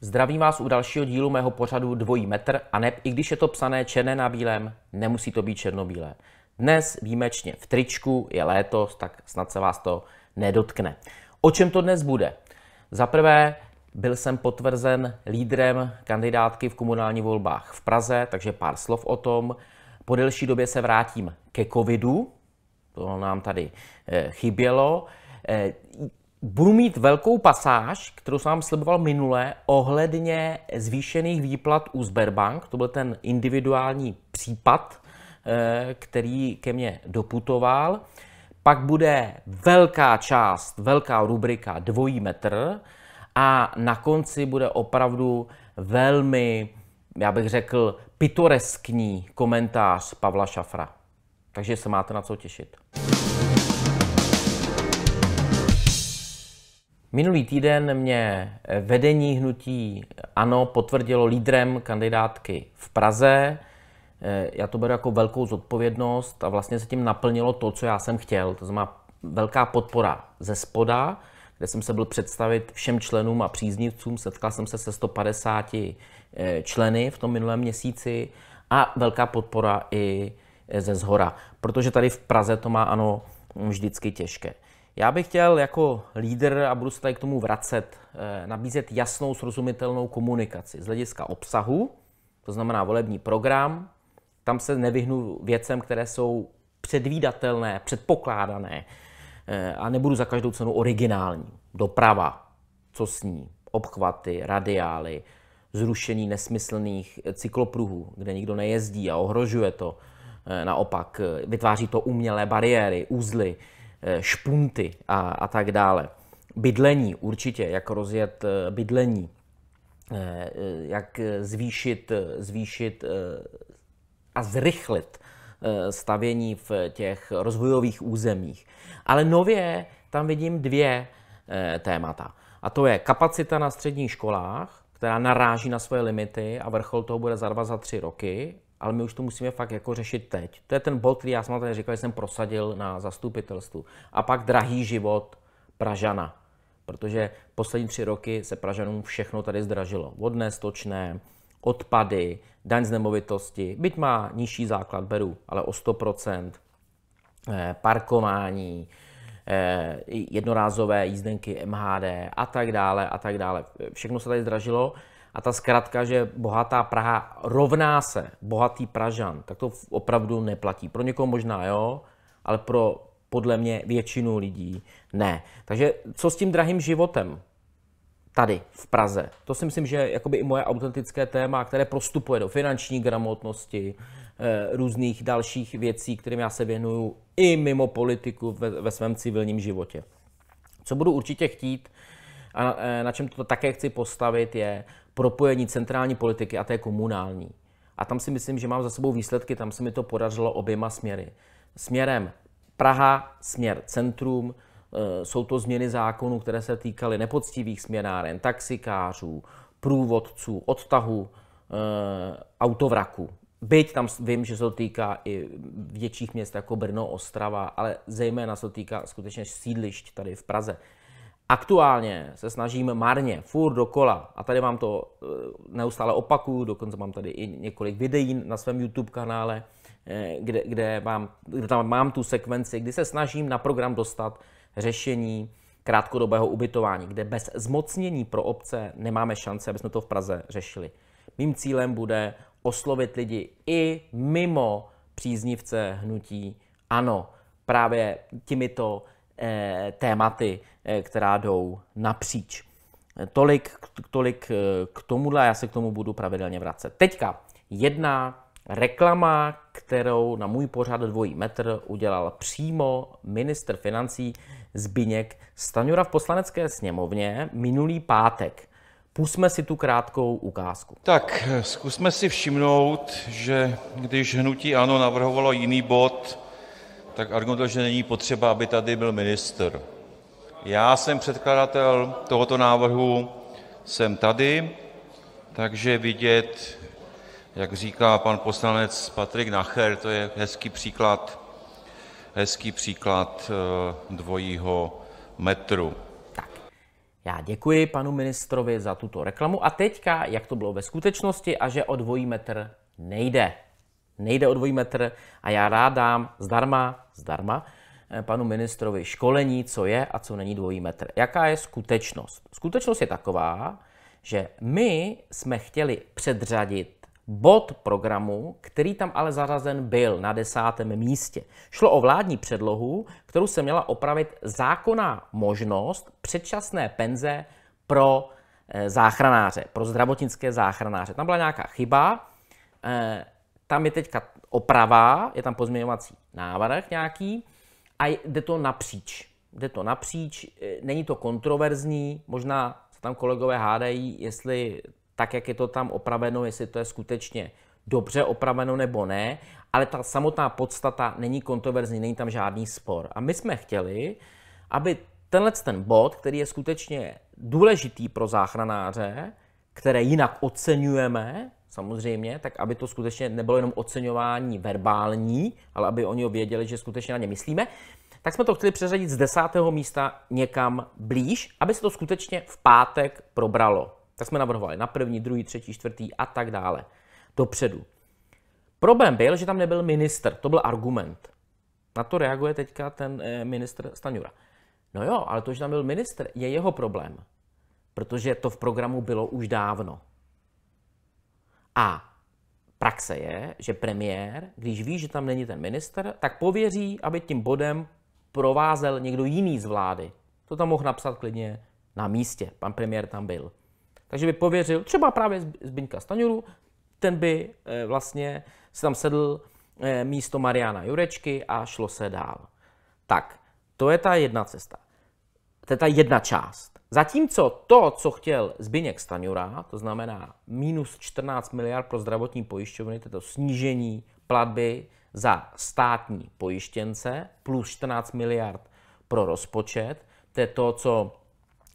Zdravím vás u dalšího dílu mého pořadu Dvojí metr a ne, i když je to psané černé na bílém, nemusí to být černobílé. Dnes výjimečně v tričku, je léto, tak snad se vás to nedotkne. O čem to dnes bude? Za prvé, byl jsem potvrzen lídrem kandidátky v komunálních volbách v Praze, takže pár slov o tom. Po delší době se vrátím ke covidu, to nám tady eh, chybělo. Eh, budu mít velkou pasáž, kterou jsem vám sliboval minule, ohledně zvýšených výplat u Sberbank. To byl ten individuální případ, eh, který ke mně doputoval pak bude velká část, velká rubrika dvojí metr a na konci bude opravdu velmi, já bych řekl, pitoreskní komentář Pavla Šafra. Takže se máte na co těšit. Minulý týden mě vedení hnutí ANO potvrdilo lídrem kandidátky v Praze. Eh, já to beru jako velkou zodpovědnost a vlastně se tím naplnilo to, co já jsem chtěl. To znamená velká podpora ze spoda, kde jsem se byl představit všem členům a příznivcům. Setkal jsem se se 150 eh, členy v tom minulém měsíci a velká podpora i eh, ze zhora, protože tady v Praze to má ano vždycky těžké. Já bych chtěl jako lídr, a budu se tady k tomu vracet, nabízet jasnou, srozumitelnou komunikaci z hlediska obsahu, to znamená volební program, tam se nevyhnu věcem, které jsou předvídatelné, předpokládané eh, a nebudu za každou cenu originální. Doprava, co s ní, obchvaty, radiály, zrušení nesmyslných eh, cyklopruhů, kde nikdo nejezdí a ohrožuje to. Eh, naopak vytváří to umělé bariéry, úzly, špunty a, a tak dále. Bydlení určitě, jak rozjet bydlení, jak zvýšit, zvýšit a zrychlit eh, stavění v těch rozvojových územích. Ale nově tam vidím dvě eh, témata. A to je kapacita na středních školách, která naráží na svoje limity a vrchol toho bude za dva, za tři roky, ale my už to musíme fakt jako řešit teď. To je ten bod, který já jsem tady říkal, že jsem prosadil na zastupitelstvu. A pak drahý život Pražana, protože poslední tři roky se Pražanům všechno tady zdražilo. Vodné, stočné, odpady, daň z nemovitosti, byť má nižší základ, beru, ale o 100%, eh, parkování, eh, jednorázové jízdenky MHD a tak dále a tak dále. Všechno se tady zdražilo a ta zkratka, že bohatá Praha rovná se bohatý Pražan, tak to opravdu neplatí. Pro někoho možná jo, ale pro podle mě většinu lidí ne. Takže co s tím drahým životem? tady v Praze. To si myslím, že je i moje autentické téma, které prostupuje do finanční gramotnosti, eh, různých dalších věcí, kterým já se věnuju i mimo politiku ve, ve svém civilním životě. Co budu určitě chtít a na, eh, na čem to také chci postavit, je propojení centrální politiky a té komunální. A tam si myslím, že mám za sebou výsledky, tam se mi to podařilo oběma směry. Směrem Praha, směr centrum, Eh, jsou to změny zákonů, které se týkaly nepoctivých směnáren, taxikářů, průvodců, odtahu eh, autovraku. Byť tam vím, že se to týká i větších měst jako Brno, Ostrava, ale zejména se to týká skutečně sídlišť tady v Praze. Aktuálně se snažím marně, furt dokola, a tady vám to eh, neustále opakuju, dokonce mám tady i několik videí na svém YouTube kanále, kde, kde, mám, kde tam mám tu sekvenci, kdy se snažím na program dostat řešení krátkodobého ubytování, kde bez zmocnění pro obce nemáme šance, aby jsme to v Praze řešili. Mým cílem bude oslovit lidi i mimo příznivce hnutí ano, právě těmito eh, tématy, eh, která jdou napříč. Tolik, tolik eh, k tomuhle, já se k tomu budu pravidelně vracet. Teďka jedna reklama, kterou na můj pořád dvojí metr udělal přímo minister financí Zbyněk Staňura v poslanecké sněmovně minulý pátek. Pusme si tu krátkou ukázku. Tak zkusme si všimnout, že když hnutí ANO navrhovalo jiný bod, tak argumentoval, že není potřeba, aby tady byl minister. Já jsem předkladatel tohoto návrhu, jsem tady, takže vidět, jak říká pan poslanec Patrik Nacher, to je hezký příklad hezký příklad eh, dvojího metru. Tak. Já děkuji panu ministrovi za tuto reklamu. A teďka, jak to bylo ve skutečnosti a že o dvojí metr nejde. Nejde o dvojí metr a já rád dám zdarma, zdarma eh, panu ministrovi školení, co je a co není dvojí metr. Jaká je skutečnost? Skutečnost je taková, že my jsme chtěli předřadit bod programu, který tam ale zařazen byl na desátém místě. Šlo o vládní předlohu, kterou se měla opravit zákonná možnost předčasné penze pro eh, záchranáře, pro zdravotnické záchranáře. Tam byla nějaká chyba, eh, tam je teďka oprava, je tam pozměňovací návrh nějaký a jde to napříč. Jde to napříč, eh, není to kontroverzní, možná se tam kolegové hádají, jestli tak, jak je to tam opraveno, jestli to je skutečně dobře opraveno nebo ne, ale ta samotná podstata není kontroverzní, není tam žádný spor. A my jsme chtěli, aby tenhle ten bod, který je skutečně důležitý pro záchranáře, které jinak oceňujeme, samozřejmě, tak aby to skutečně nebylo jenom oceňování verbální, ale aby oni věděli, že skutečně na ně myslíme, tak jsme to chtěli přeřadit z desátého místa někam blíž, aby se to skutečně v pátek probralo. Tak jsme navrhovali na první, druhý, třetí, čtvrtý a tak dále. Dopředu. Problém byl, že tam nebyl minister. To byl argument. Na to reaguje teďka ten eh, minister Staňura. No jo, ale to, že tam byl minister, je jeho problém. Protože to v programu bylo už dávno. A praxe je, že premiér, když ví, že tam není ten minister, tak pověří, aby tím bodem provázel někdo jiný z vlády. To tam mohl napsat klidně na místě. Pan premiér tam byl. Takže by pověřil třeba právě Zbyňka Staňuru, ten by eh, vlastně se tam sedl eh, místo Mariana Jurečky a šlo se dál. Tak, to je ta jedna cesta. To je ta jedna část. Zatímco to, co chtěl Zbyněk Staňura, to znamená minus 14 miliard pro zdravotní pojišťovny, to, je to snížení platby za státní pojištěnce plus 14 miliard pro rozpočet, to je to, co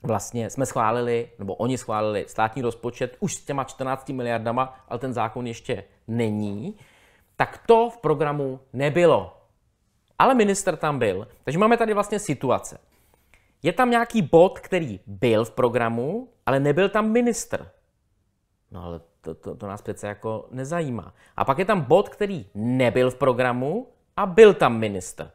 vlastně jsme schválili, nebo oni schválili státní rozpočet už s těma 14 miliardama, ale ten zákon ještě není, tak to v programu nebylo. Ale minister tam byl. Takže máme tady vlastně situace. Je tam nějaký bod, který byl v programu, ale nebyl tam minister. No ale to, to, to nás přece jako nezajímá. A pak je tam bod, který nebyl v programu a byl tam minister.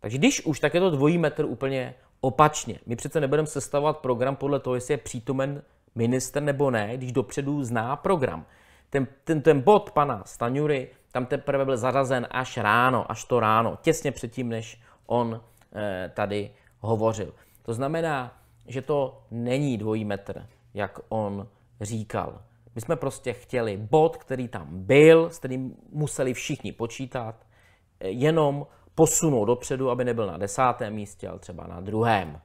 Takže když už, tak je to dvojí metr úplně opačně. My přece nebudeme sestavovat program podle toho, jestli je přítomen minister nebo ne, když dopředu zná program. Ten, ten, ten bod pana Staňury tam teprve byl zařazen až ráno, až to ráno, těsně předtím, než on e, tady hovořil. To znamená, že to není dvojí metr, jak on říkal. My jsme prostě chtěli bod, který tam byl, s kterým museli všichni počítat, eh, jenom posunout dopředu, aby nebyl na desátém místě, ale třeba na druhém.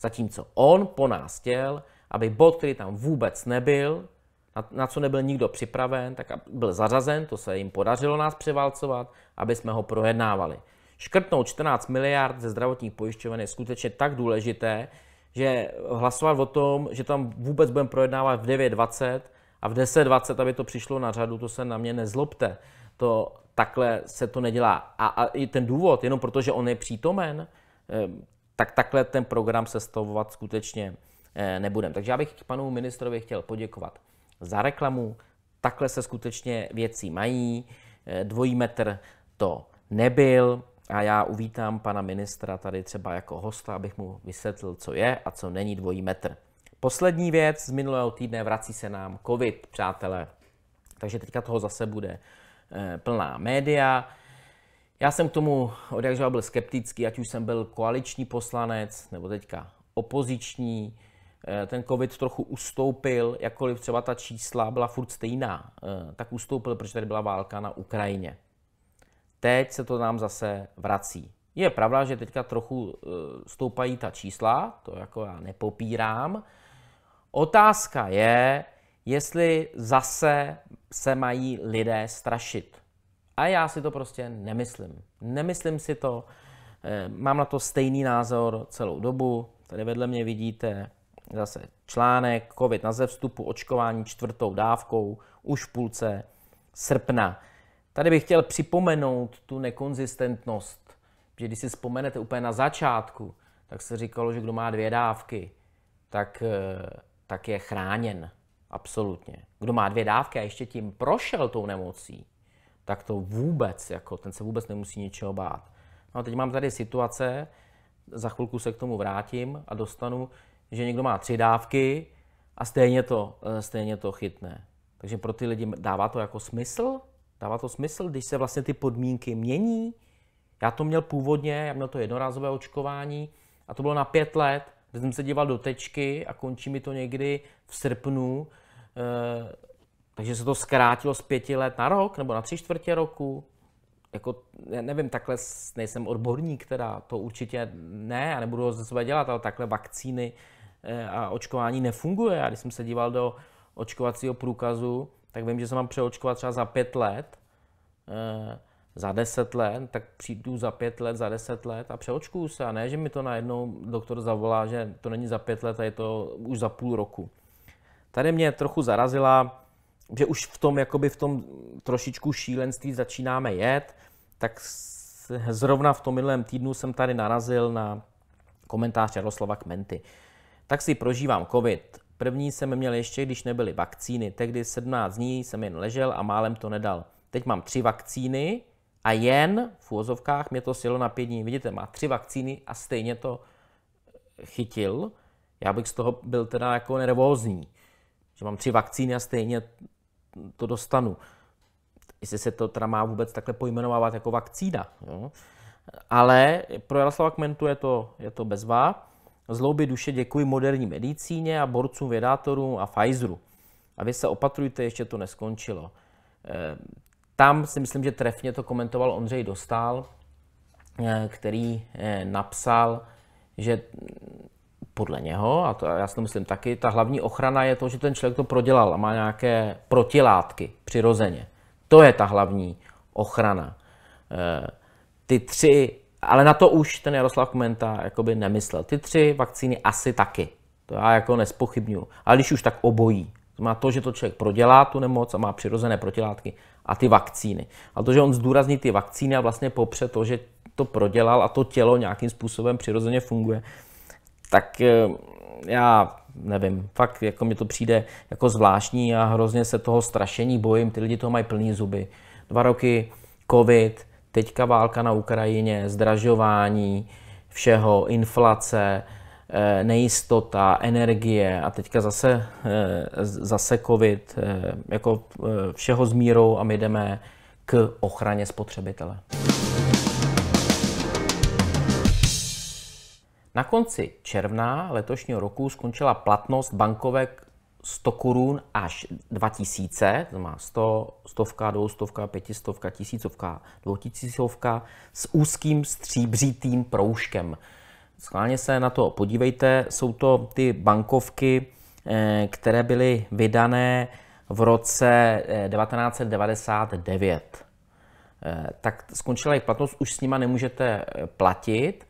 Zatímco on po nás chtěl, aby bod, který tam vůbec nebyl, na, na co nebyl nikdo připraven, tak byl zařazen, to se jim podařilo nás převálcovat, aby jsme ho projednávali. Škrtnout 14 miliard ze zdravotních pojišťoven je skutečně tak důležité, že hlasovat o tom, že tam vůbec budeme projednávat v 9.20 a v 10.20, aby to přišlo na řadu, to se na mě nezlobte. To takhle se to nedělá. A, a i ten důvod, jenom protože on je přítomen, eh, tak takhle ten program sestavovat skutečně eh, nebudem. Takže já bych panu ministrovi chtěl poděkovat za reklamu. Takhle se skutečně věci mají. Eh, dvojí metr to nebyl. A já uvítám pana ministra tady třeba jako hosta, abych mu vysvětlil, co je a co není dvojí metr. Poslední věc z minulého týdne vrací se nám COVID, přátelé. Takže teďka toho zase bude Eh, plná média. Já jsem k tomu od byl skeptický, ať už jsem byl koaliční poslanec nebo teďka opoziční. Eh, ten covid trochu ustoupil, jakkoliv třeba ta čísla byla furt stejná, eh, tak ustoupil, protože tady byla válka na Ukrajině. Teď se to nám zase vrací. Je pravda, že teďka trochu stoupají ta čísla, to jako já nepopírám. Otázka je, jestli zase se mají lidé strašit. A já si to prostě nemyslím. Nemyslím si to, eh, mám na to stejný názor celou dobu. Tady vedle mě vidíte zase článek COVID na zevstupu očkování čtvrtou dávkou už v půlce srpna. Tady bych chtěl připomenout tu nekonzistentnost, že když si vzpomenete úplně na začátku, tak se říkalo, že kdo má dvě dávky, tak, eh, tak je chráněn. Absolutně. Kdo má dvě dávky a ještě tím prošel tou nemocí, tak to vůbec, jako ten se vůbec nemusí ničeho bát. No a teď mám tady situace, za chvilku se k tomu vrátím a dostanu, že někdo má tři dávky a stejně to, eh, stejně to chytne. Takže pro ty lidi dává to jako smysl? Dává to smysl, když se vlastně ty podmínky mění? Já to měl původně, já měl to jednorázové očkování a to bylo na pět let, kde jsem se díval do tečky a končí mi to někdy v srpnu Eh, takže se to zkrátilo z pěti let na rok nebo na tři čtvrtě roku. Jako, já nevím, takhle nejsem odborník, teda to určitě ne, a nebudu ho ze sebe dělat, ale takhle vakcíny eh, a očkování nefunguje. A když jsem se díval do očkovacího průkazu, tak vím, že se mám přeočkovat třeba za pět let, eh, za deset let, tak přijdu za pět let, za deset let a přeočkuju se. A ne, že mi to najednou doktor zavolá, že to není za pět let a je to už za půl roku. Tady mě trochu zarazila, že už v tom, jakoby v tom trošičku šílenství začínáme jet, tak zrovna v tom minulém týdnu jsem tady narazil na komentář Jaroslava Kmenty. Tak si prožívám covid. První jsem měl ještě, když nebyly vakcíny. Tehdy 17 dní jsem jen ležel a málem to nedal. Teď mám tři vakcíny a jen v úzovkách mě to silo na pět dní. Vidíte, má tři vakcíny a stejně to chytil. Já bych z toho byl teda jako nervózní že mám tři vakcíny a stejně to dostanu. Jestli se to teda má vůbec takhle pojmenovávat jako vakcína. Jo? Ale pro Jaroslava Kmentu je to, je to bezvá. Zlouby duše děkuji moderní medicíně a borcům, vědátorům a Pfizeru. A vy se opatrujte, ještě to neskončilo. Eh, tam si myslím, že trefně to komentoval Ondřej Dostál, eh, který eh, napsal, že podle něho, a to já si to myslím taky, ta hlavní ochrana je to, že ten člověk to prodělal a má nějaké protilátky přirozeně. To je ta hlavní ochrana. Eh, ty tři, ale na to už ten Jaroslav Komenta jakoby nemyslel. Ty tři vakcíny asi taky. To já jako nespochybnuju. Ale když už tak obojí. To má to, že to člověk prodělá tu nemoc a má přirozené protilátky a ty vakcíny. A to, že on zdůrazní ty vakcíny a vlastně popře to, že to prodělal a to tělo nějakým způsobem přirozeně funguje, tak eh, já nevím, fakt jako mi to přijde jako zvláštní a hrozně se toho strašení bojím, ty lidi toho mají plný zuby. Dva roky covid, teďka válka na Ukrajině, zdražování všeho, inflace, eh, nejistota, energie a teďka zase, eh, zase covid, jako všeho s mírou a my jdeme k ochraně spotřebitele. Na konci června letošního roku skončila platnost bankovek 100 korun až 2000, to má 100, stovka, 200, 500, tisícovka, 2000 s úzkým stříbřitým proužkem. Schválně se na to podívejte, jsou to ty bankovky, eh, které byly vydané v roce 1999. Eh, eh, tak skončila jejich platnost, už s nima nemůžete platit,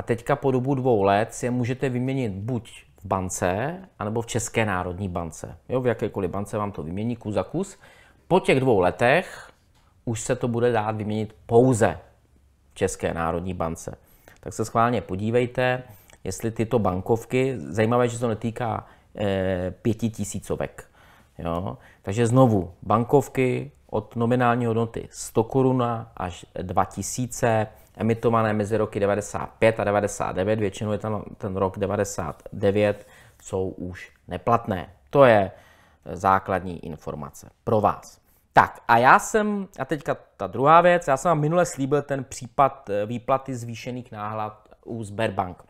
a teďka po dobu dvou let si je můžete vyměnit buď v bance, anebo v České národní bance. Jo, v jakékoliv bance vám to vymění kus za kus. Po těch dvou letech už se to bude dát vyměnit pouze v České národní bance. Tak se schválně podívejte, jestli tyto bankovky, zajímavé, že se to netýká e, tisícovek. Jo? Takže znovu, bankovky od nominální hodnoty 100 koruna až 2000 emitované mezi roky 95 a 99, většinou je ten, ten rok 99, jsou už neplatné. To je eh, základní informace pro vás. Tak a já jsem, a teďka ta druhá věc, já jsem vám minule slíbil ten případ eh, výplaty zvýšených náhlad u Sberbank.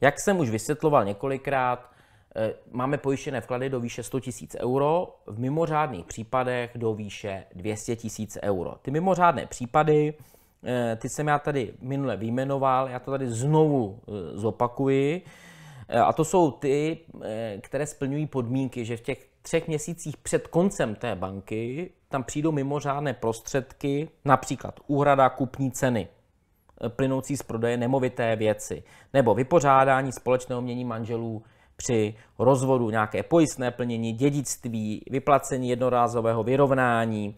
Jak jsem už vysvětloval několikrát, eh, máme pojištěné vklady do výše 100 000 euro, v mimořádných případech do výše 200 000 euro. Ty mimořádné případy Eh, ty jsem já tady minule vyjmenoval, já to tady znovu eh, zopakuji. Eh, a to jsou ty, které splňují podmínky, že v těch třech měsících před koncem té banky tam přijdou mimořádné prostředky, například úhrada kupní ceny plynoucí z prodeje nemovité věci nebo vypořádání společného mění manželů při rozvodu, nějaké pojistné plnění, dědictví, vyplacení jednorázového vyrovnání,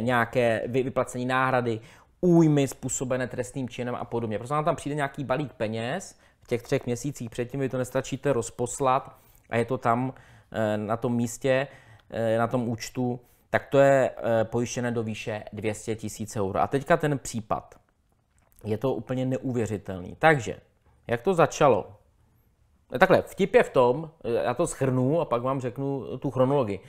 nějaké vyplacení náhrady újmy způsobené trestným činem a podobně. Prostě nám tam přijde nějaký balík peněz, v těch třech měsících předtím vy to nestačíte rozposlat a je to tam eh, na tom místě, eh, na tom účtu, tak to je eh, pojištěné do výše 200 tisíc eur. A teďka ten případ. Je to úplně neuvěřitelný. Takže, jak to začalo? Takhle, vtip je v tom, já to schrnu a pak vám řeknu tu chronologii.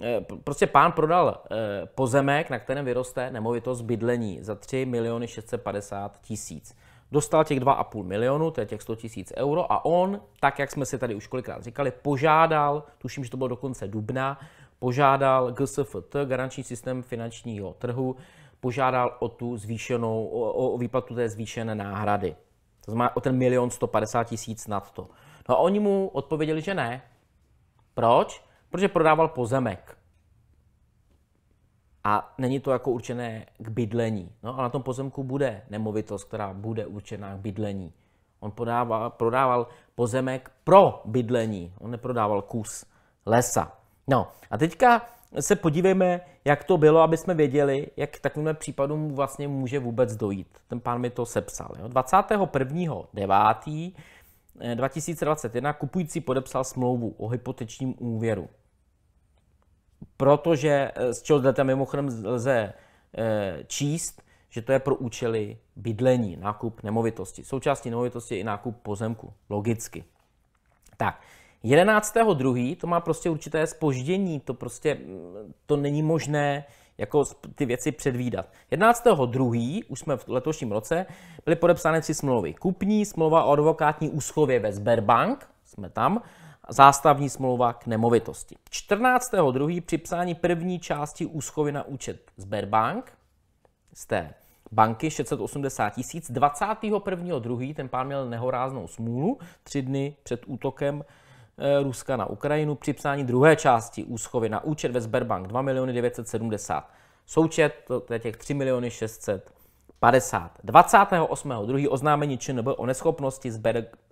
Eh, prostě pán prodal eh, pozemek, na kterém vyroste nemovitost bydlení za 3 miliony 650 tisíc. Dostal těch 2,5 milionu, to je těch 100 tisíc euro a on, tak jak jsme si tady už kolikrát říkali, požádal, tuším, že to bylo do konce dubna, požádal GSFT, Garanční systém finančního trhu, požádal o tu zvýšenou, o, o výplatu té zvýšené náhrady. To znamená o ten milion 150 tisíc nad to. No a oni mu odpověděli, že ne. Proč? protože prodával pozemek. A není to jako určené k bydlení. No a na tom pozemku bude nemovitost, která bude určená k bydlení. On podával, prodával pozemek pro bydlení, on neprodával kus lesa. No a teďka se podívejme, jak to bylo, aby jsme věděli, jak k takovým případům vlastně může vůbec dojít. Ten pán mi to sepsal. Jo. 21.9.2021 eh, kupující podepsal smlouvu o hypotečním úvěru protože eh, z čeho lze mimochodem eh, lze číst, že to je pro účely bydlení, nákup nemovitosti. Součástí nemovitosti je i nákup pozemku, logicky. Tak, 11.2. to má prostě určité spoždění, to prostě mm, to není možné jako ty věci předvídat. 11.2. už jsme v letošním roce byly podepsány tři smlouvy. Kupní smlouva o advokátní úschově ve Sberbank, jsme tam, zástavní smlouva k nemovitosti. 14.2. připsání první části úschovy na účet Sberbank z té banky 680 tisíc. 21.2. ten pán měl nehoráznou smůlu tři dny před útokem eh, Ruska na Ukrajinu připsání druhé části úschovy na účet ve Sberbank 2 miliony 970. Součet to je těch 3 miliony 600 50. 28.2. oznámení ČNB o neschopnosti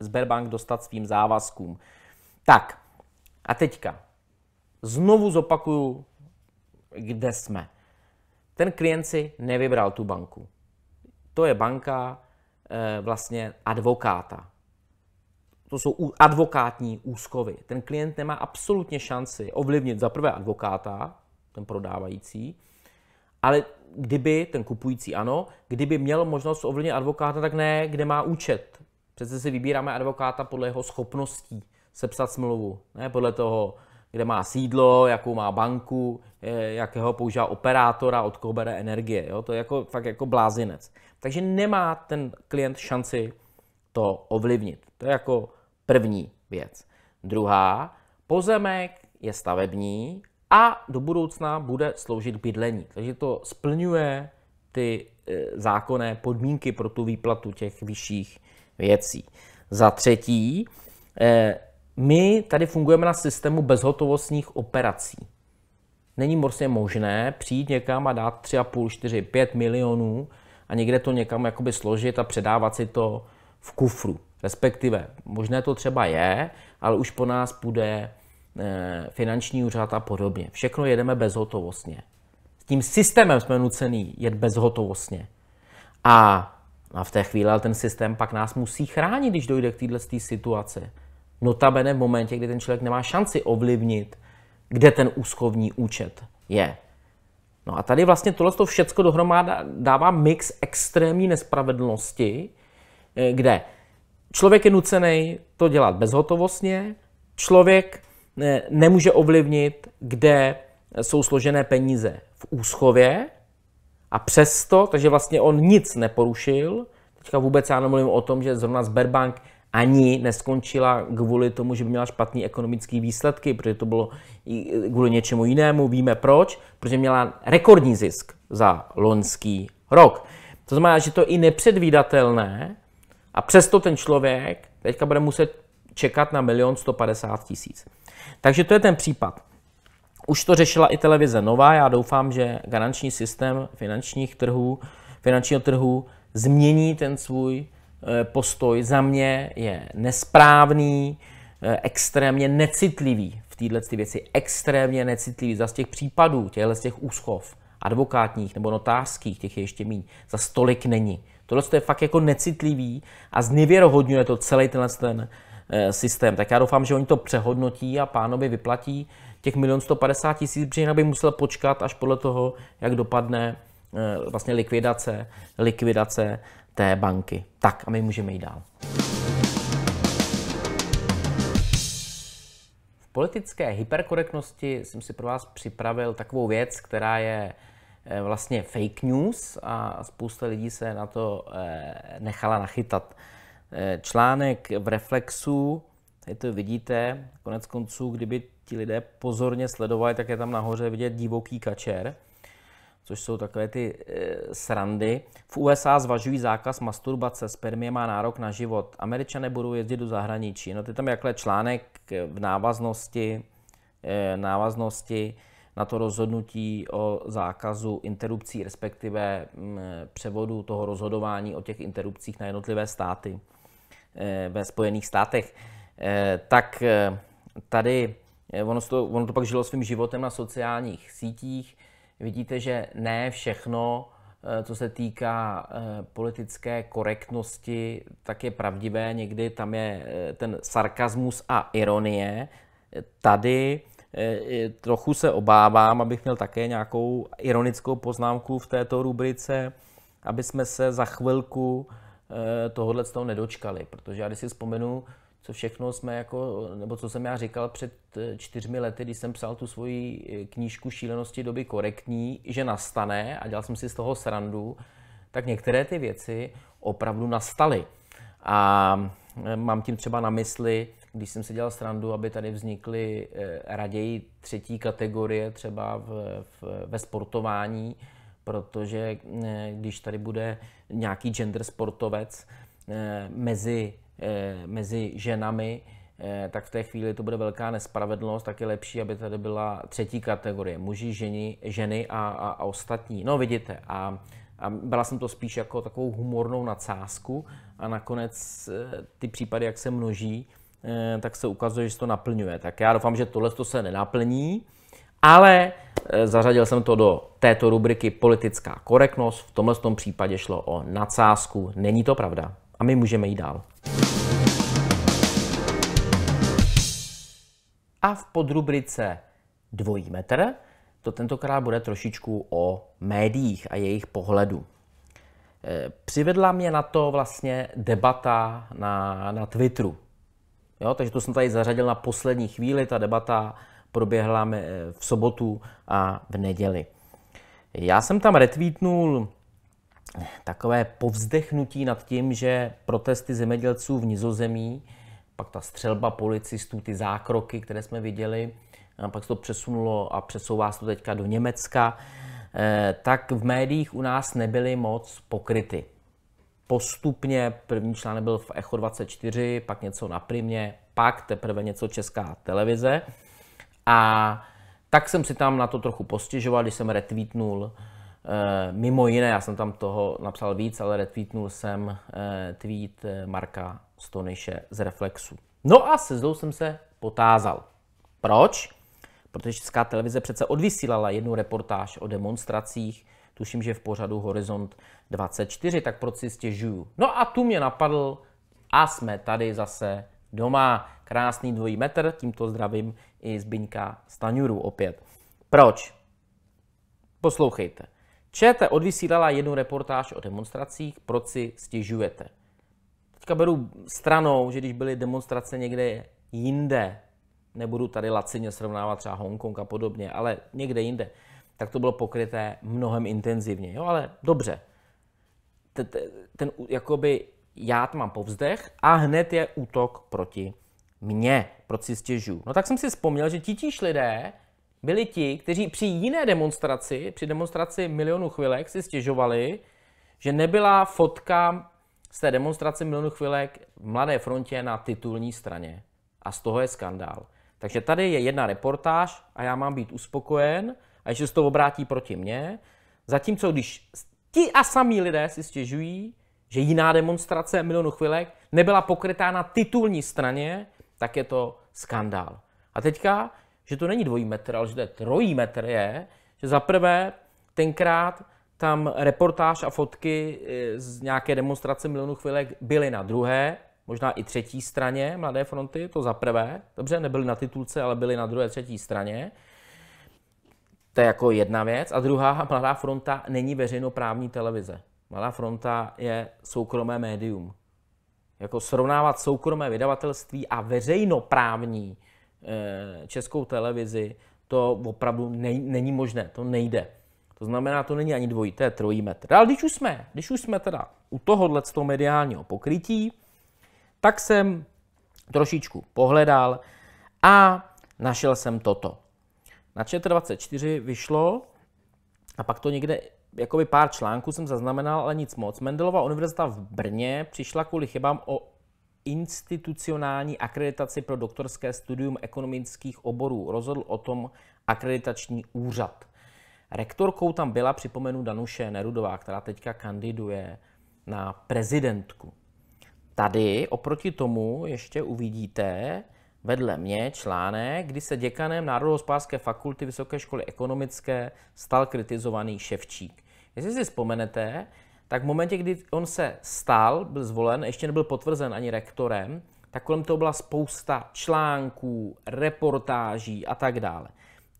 Sberbank dostat svým závazkům. Tak, a teďka. Znovu zopakuju, kde jsme. Ten klient si nevybral tu banku. To je banka e, vlastně advokáta. To jsou advokátní úzkovy. Ten klient nemá absolutně šanci ovlivnit za prvé advokáta, ten prodávající, ale kdyby, ten kupující ano, kdyby měl možnost ovlivnit advokáta, tak ne, kde má účet. Přece si vybíráme advokáta podle jeho schopností sepsat smlouvu. Ne podle toho, kde má sídlo, jakou má banku, eh, jakého používá operátora, od koho bere energie. Jo? To je jako, fakt jako blázinec. Takže nemá ten klient šanci to ovlivnit. To je jako první věc. Druhá, pozemek je stavební a do budoucna bude sloužit bydlení. Takže to splňuje ty eh, zákonné podmínky pro tu výplatu těch vyšších věcí. Za třetí, eh, my tady fungujeme na systému bezhotovostních operací. Není morsně možné přijít někam a dát 3,5, 4, 5 milionů a někde to někam jakoby složit a předávat si to v kufru. Respektive, možné to třeba je, ale už po nás půjde eh, finanční úřad a podobně. Všechno jedeme bezhotovostně. S tím systémem jsme nucený jet bezhotovostně. A, a v té chvíli ten systém pak nás musí chránit, když dojde k této situaci. Notabene v momentě, kdy ten člověk nemá šanci ovlivnit, kde ten úschovní účet je. No a tady vlastně tohle to všecko dohromada dává mix extrémní nespravedlnosti, eh, kde člověk je nucený to dělat bezhotovostně, člověk eh, nemůže ovlivnit, kde jsou složené peníze v úschově a přesto, takže vlastně on nic neporušil, teďka vůbec já nemluvím o tom, že zrovna Sberbank ani neskončila kvůli tomu, že by měla špatný ekonomické výsledky, protože to bylo kvůli něčemu jinému, víme proč, protože měla rekordní zisk za loňský rok. To znamená, že to je i nepředvídatelné a přesto ten člověk teďka bude muset čekat na 1 150 tisíc. Takže to je ten případ. Už to řešila i televize Nová, já doufám, že garanční systém finančních trhů, finančního trhu změní ten svůj Eh, postoj za mě je nesprávný, eh, extrémně necitlivý v této věci, extrémně necitlivý za z těch případů, těchto z těch úschov, advokátních nebo notářských, těch je ještě méně, za stolik není. Tohle je fakt jako necitlivý a znivěrohodňuje to celý tenhle ten eh, systém. Tak já doufám, že oni to přehodnotí a pánovi vyplatí těch 1 150 tisíc, protože jinak by musel počkat až podle toho, jak dopadne vlastně likvidace, likvidace té banky. Tak a my můžeme jít dál. V politické hyperkorektnosti jsem si pro vás připravil takovou věc, která je eh, vlastně fake news a spousta lidí se na to eh, nechala nachytat. Eh, článek v Reflexu, tady to vidíte, konec konců, kdyby ti lidé pozorně sledovali, tak je tam nahoře vidět divoký kačer – což jsou takové ty e, srandy. V USA zvažují zákaz masturbace, spermie má nárok na život. Američané budou jezdit do zahraničí. No, to je tam jakhle článek eh, v návaznosti, e, návaznosti na to rozhodnutí o zákazu interrupcí, respektive m, mm, převodu toho rozhodování o těch interrupcích na jednotlivé státy e, ve Spojených státech. E, tak e, tady Ono to, ono to pak žilo svým životem na sociálních sítích vidíte, že ne všechno, eh, co se týká eh, politické korektnosti, tak je pravdivé. Někdy tam je eh, ten sarkazmus a ironie. Tady trochu se obávám, abych měl také nějakou ironickou poznámku v této rubrice, aby jsme se za chvilku tohohle z toho nedočkali, protože já když si vzpomenu, co všechno jsme jako, nebo co jsem já říkal před eh, čtyřmi lety, když jsem psal tu svoji eh, knížku Šílenosti doby korektní, že nastane a dělal jsem si z toho srandu, tak některé ty věci opravdu nastaly. A eh, mám tím třeba na mysli, když jsem si dělal srandu, aby tady vznikly raději třetí kategorie třeba v, v, ve sportování, protože když tady bude nějaký gender sportovec mezi Eh, mezi ženami, eh, tak v té chvíli to bude velká nespravedlnost, tak je lepší, aby tady byla třetí kategorie, muži, ženi, ženy a, a, a ostatní. No vidíte, a, a byla jsem to spíš jako takovou humornou nadsázku a nakonec eh, ty případy, jak se množí, tak se ukazuje, že se to naplňuje. Tak já doufám, že tohle to se nenaplní, ale zařadil jsem to do této rubriky politická korektnost. V tomhle tom případě šlo o nadsázku. Není to pravda. A my můžeme jít dál. a v podrubrice Dvojí metr to tentokrát bude trošičku o médiích a jejich pohledu. Eh, přivedla mě na to vlastně debata na, na Twitteru. Jo, takže to jsem tady zařadil na poslední chvíli. Ta debata proběhla eh, v sobotu a v neděli. Já jsem tam retweetnul takové povzdechnutí nad tím, že protesty zemědělců v Nizozemí pak ta střelba policistů, ty zákroky, které jsme viděli, a pak se to přesunulo a přesouvá se to teďka do Německa, eh, tak v médiích u nás nebyly moc pokryty. Postupně první článek byl v Echo 24, pak něco na Primě, pak teprve něco Česká televize. A tak jsem si tam na to trochu postěžoval, když jsem retweetnul eh, mimo jiné, já jsem tam toho napsal víc, ale retweetnul jsem eh, tweet Marka z nejše z Reflexu. No a se zlou jsem se potázal. Proč? Protože Česká televize přece odvysílala jednu reportáž o demonstracích, tuším, že v pořadu Horizont 24, tak proč si stěžuju. No a tu mě napadl a jsme tady zase doma. Krásný dvojí metr, tímto zdravím i Zbyňka Staňuru opět. Proč? Poslouchejte. ČT odvysílala jednu reportáž o demonstracích, proč si stěžujete teďka beru stranou, že když byly demonstrace někde jinde, nebudu tady lacině srovnávat třeba Hongkong a podobně, ale někde jinde, tak to bylo pokryté mnohem intenzivně. Jo, ale dobře. Ten, ten jakoby já mám povzdech a hned je útok proti mně, proč si stěžu. No tak jsem si vzpomněl, že titíž lidé byli ti, kteří při jiné demonstraci, při demonstraci milionu chvilek si stěžovali, že nebyla fotka z té demonstrace milionu chvilek v Mladé frontě na titulní straně. A z toho je skandál. Takže tady je jedna reportáž a já mám být uspokojen a ještě se to obrátí proti mně. Zatímco když ti a samí lidé si stěžují, že jiná demonstrace milionu chvilek nebyla pokrytá na titulní straně, tak je to skandál. A teďka, že to není dvojí metr, ale že to je trojí metr, je, že za prvé tenkrát tam reportáž a fotky eh, z nějaké demonstrace milionu chvilek byly na druhé, možná i třetí straně Mladé fronty, to za prvé. Dobře, nebyly na titulce, ale byly na druhé, třetí straně. To je jako jedna věc. A druhá, Mladá fronta není veřejnoprávní televize. Mladá fronta je soukromé médium. Jako srovnávat soukromé vydavatelství a veřejnoprávní eh, českou televizi, to opravdu není možné, to nejde. To znamená, to není ani dvojí, to je trojí metr. Ale když už jsme, když už jsme teda u tohohle toho mediálního pokrytí, tak jsem trošičku pohledal a našel jsem toto. Na ČT24 vyšlo, a pak to někde, jakoby pár článků jsem zaznamenal, ale nic moc. Mendelova univerzita v Brně přišla kvůli chybám o institucionální akreditaci pro doktorské studium ekonomických oborů. Rozhodl o tom akreditační úřad. Rektorkou tam byla, připomenu, Danuše Nerudová, která teďka kandiduje na prezidentku. Tady oproti tomu ještě uvidíte vedle mě článek, kdy se děkanem Národohospodářské fakulty Vysoké školy ekonomické stal kritizovaný Ševčík. Jestli si vzpomenete, tak v momentě, kdy on se stal, byl zvolen, ještě nebyl potvrzen ani rektorem, tak kolem toho byla spousta článků, reportáží a tak dále.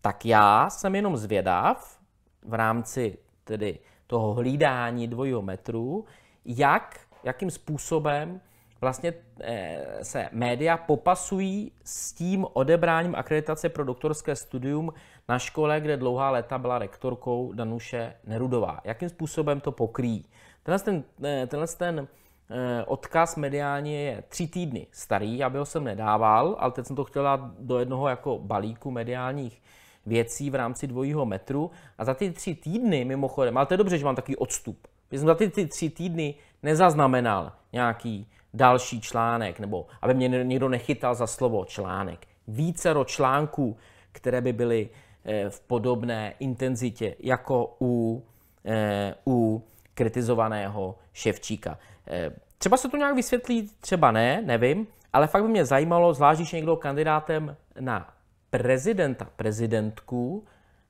Tak já jsem jenom zvědav, v rámci tedy toho hlídání dvojího metru, jak, jakým způsobem vlastně eh, se média popasují s tím odebráním akreditace pro doktorské studium na škole, kde dlouhá léta byla rektorkou Danuše Nerudová. Jakým způsobem to pokryjí? Tenhle ten, eh, tenhle ten eh, odkaz mediálně je tři týdny starý, já by ho jsem nedával, ale teď jsem to chtěl dát do jednoho jako balíku mediálních věcí v rámci dvojího metru. A za ty tři týdny, mimochodem, ale to je dobře, že mám takový odstup. že jsem za ty, ty tři týdny nezaznamenal nějaký další článek, nebo aby mě někdo nechytal za slovo článek. Vícero článků, které by byly eh, v podobné intenzitě jako u, eh, u kritizovaného Ševčíka. Eh, třeba se to nějak vysvětlí, třeba ne, nevím, ale fakt by mě zajímalo, zvlášť když někdo kandidátem na prezidenta, prezidentku,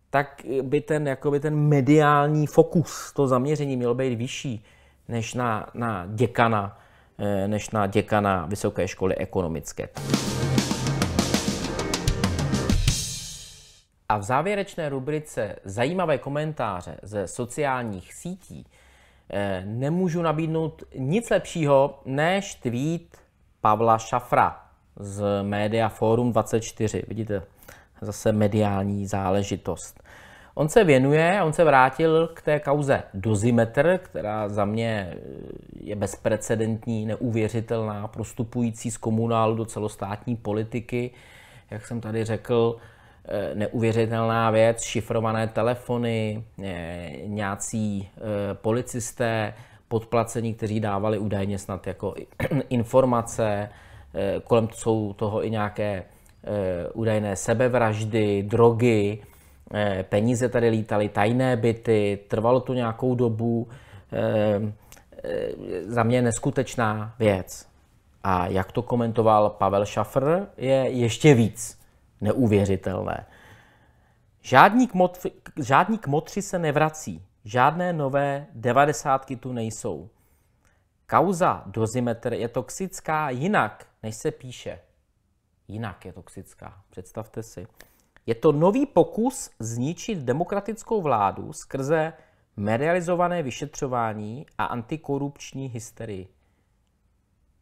tak by ten, jakoby ten mediální fokus, to zaměření mělo být vyšší než na, na děkana, eh, než na děkana Vysoké školy ekonomické. A v závěrečné rubrice zajímavé komentáře ze sociálních sítí eh, nemůžu nabídnout nic lepšího než tweet Pavla Šafra z média Forum 24. Vidíte, zase mediální záležitost. On se věnuje, on se vrátil k té kauze dozimetr, která za mě e, je bezprecedentní, neuvěřitelná, prostupující z komunálu do celostátní politiky. Jak jsem tady řekl, e, neuvěřitelná věc, šifrované telefony, e, nějací policisté, podplacení, kteří dávali údajně snad jako informace, Eh, kolem jsou toho i nějaké eh, údajné sebevraždy, drogy, eh, peníze tady lítaly, tajné byty, trvalo to nějakou dobu. Za mě neskutečná věc. A jak to komentoval Pavel Šafr, je ještě víc neuvěřitelné. Žádní, kmotři, žádní kmotři se nevrací, žádné nové devadesátky tu nejsou. Kauza dozimetr je toxická jinak, než se píše. Jinak je toxická, představte si. Je to nový pokus zničit demokratickou vládu skrze medializované vyšetřování a antikorupční hysterii.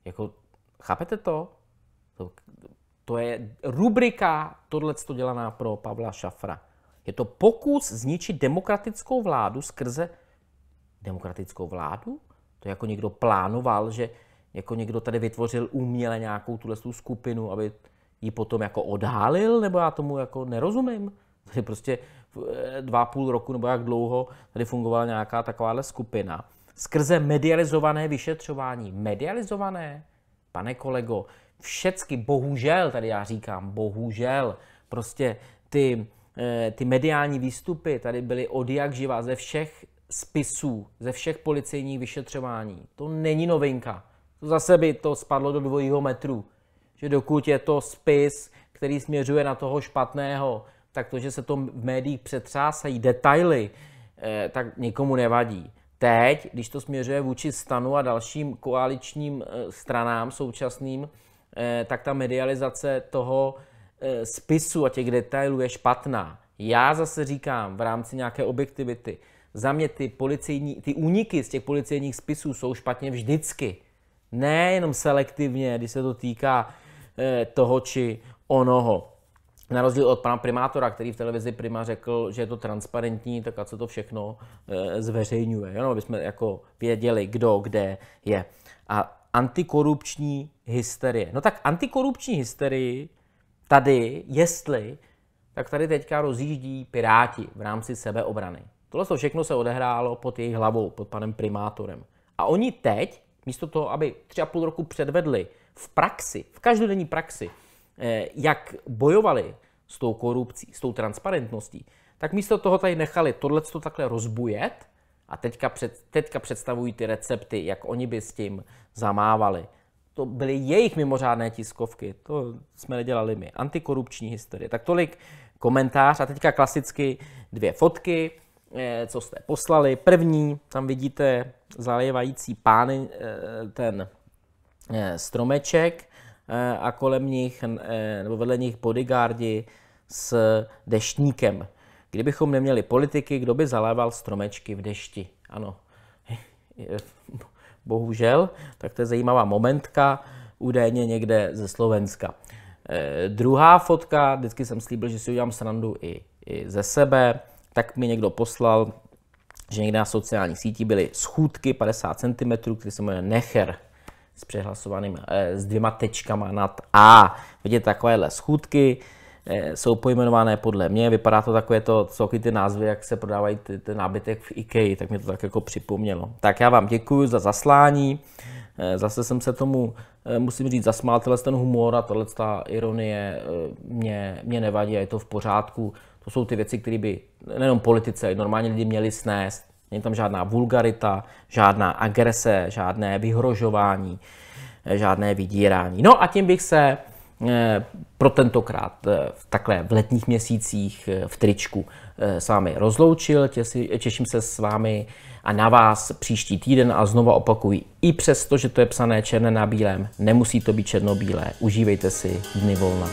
Jako, chápete to? To, to je rubrika tohle dělaná pro Pavla Šafra. Je to pokus zničit demokratickou vládu skrze demokratickou vládu? To jako někdo plánoval, že jako někdo tady vytvořil uměle nějakou tuhle skupinu, aby ji potom jako odhalil, nebo já tomu jako nerozumím. Tady prostě eh, dva půl roku nebo jak dlouho tady fungovala nějaká takováhle skupina. Skrze medializované vyšetřování. Medializované? Pane kolego, všecky, bohužel, tady já říkám, bohužel, prostě ty, eh, ty mediální výstupy tady byly jak živá ze všech spisů ze všech policejních vyšetřování. To není novinka. To zase by to spadlo do dvojího metru. Že dokud je to spis, který směřuje na toho špatného, tak to, že se to v médiích přetřásají detaily, eh, tak nikomu nevadí. Teď, když to směřuje vůči stanu a dalším koaličním eh, stranám současným, eh, tak ta medializace toho spisu a těch detailů je špatná. Já zase říkám v rámci nějaké objektivity, za mě ty, policijní, ty úniky z těch policejních spisů jsou špatně vždycky. Ne jenom selektivně, když se to týká eh, toho či onoho. Na rozdíl od pana primátora, který v televizi Prima řekl, že je to transparentní, tak a co to všechno eh, zveřejňuje, jenom aby jsme jako věděli, kdo kde je. A antikorupční hysterie. No tak antikorupční hysterii tady, jestli, tak tady teďka rozjíždí Piráti v rámci sebeobrany. Tohle to všechno se odehrálo pod jejich hlavou, pod panem primátorem. A oni teď, místo toho, aby tři a půl roku předvedli v praxi, v každodenní praxi, eh, jak bojovali s tou korupcí, s tou transparentností, tak místo toho tady nechali tohle to takhle rozbujet a teďka, před, teďka představují ty recepty, jak oni by s tím zamávali. To byly jejich mimořádné tiskovky, to jsme nedělali my. Antikorupční historie. Tak tolik komentář a teďka klasicky dvě fotky Eh, co jste poslali. První, tam vidíte zalévající pány eh, ten eh, stromeček a kolem nich, nebo vedle nich bodyguardi s deštníkem. Kdybychom neměli politiky, kdo by zaléval stromečky v dešti? Ano, bohužel, tak to je zajímavá momentka, údajně někde ze Slovenska. Eh, druhá fotka, vždycky jsem slíbil, že si udělám srandu i, i ze sebe tak mi někdo poslal, že někde na sociální síti byly schůdky 50 cm, které se jmenuje Necher s přehlasovaným, eh, s dvěma tečkama nad A. Vidíte takovéhle schůdky, Eh, jsou pojmenované podle mě. Vypadá to takové to, co ty názvy, jak se prodávají ty, ten nábytek v IKEA, tak mě to tak jako připomnělo. Tak já vám děkuji za zaslání. Eh, zase jsem se tomu, eh, musím říct, zasmál ten humor a tohle ta ironie mě, mě nevadí a je to v pořádku. To jsou ty věci, které by nejenom politice, normálně lidi měli snést. Není tam žádná vulgarita, žádná agrese, žádné vyhrožování, žádné vydírání. No a tím bych se Eh, pro tentokrát eh, v takhle v letních měsících eh, v tričku s vámi rozloučil. Těším se s vámi a na vás příští týden a znova opakuji, i přesto, že to je psané černé na bílém, nemusí to být černobílé. Užívejte si dny volna.